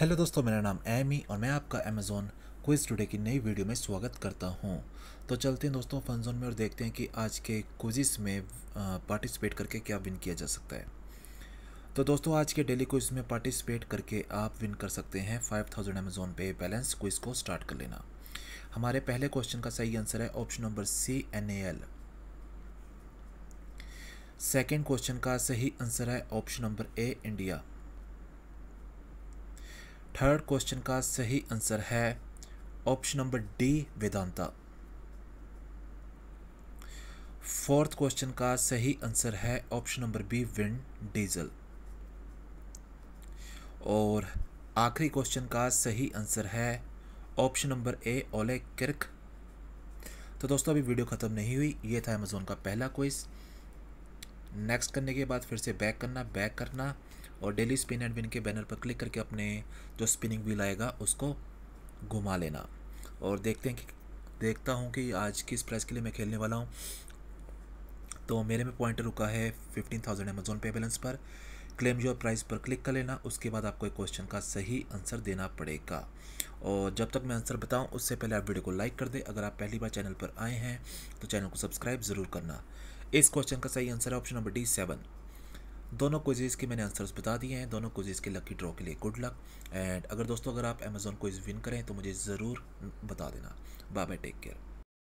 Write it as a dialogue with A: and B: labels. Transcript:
A: hello दोस्तों मेरा नाम एमी और मैं आपका अमेज़ोन क्विज टुडे की नई वीडियो में स्वागत करता हूं तो चलते हैं दोस्तों फन जोन में और देखते हैं कि आज के क्विजिस में पार्टिसिपेट करके क्या विन किया जा सकता है तो दोस्तों आज के डेली क्विज में पार्टिसिपेट करके आप विन कर सकते हैं five thousand Amazon pay balance quiz को स्टार्ट कर लेना हमारे पहले क्वेश्चन का सही आंसर है option number C N A L second question का सही आंसर है option number A India third question का सही आंसर है option number D Vedanta fourth question का सही आंसर है option number B wind diesel और आखिरी क्वेश्चन का सही आंसर है ऑप्शन नंबर ए ओले किर्क तो दोस्तों अभी वीडियो ख़त्म नहीं हुई ये था अमेज़ोन का पहला क्विज़ नेक्स्ट करने के बाद फिर से बैक करना बैक करना और डेली स्पिन एंड विन के बैनर पर क्लिक करके अपने जो स्पिनिंग व्हील आएगा उसको घुमा लेना और देखते हैं कि देखता हूँ कि आज किस प्राइस के लिए मैं खेलने वाला हूँ तो मेरे में पॉइंट रुका है fifteen thousand Amazon pay balance पर क्लेम जो प्राइस पर क्लिक कर लेना उसके बाद आपको एक क्वेश्चन का सही आंसर देना पड़ेगा और जब तक मैं आंसर बताऊं उससे पहले आप वीडियो को लाइक कर दें अगर आप पहली बार चैनल पर आए हैं तो चैनल को सब्सक्राइब ज़रूर करना इस क्वेश्चन का सही आंसर है ऑप्शन नंबर डी सेवन दोनों कोजेज़ के मैंने आंसर्स बता दिए हैं दोनों कोजेज़ के लकी ड्रॉ के लिए गुड लक एंड अगर दोस्तों अगर आप अमेज़ोन कोइज विन करें तो मुझे ज़रूर बता देना बाय बाय टेक केयर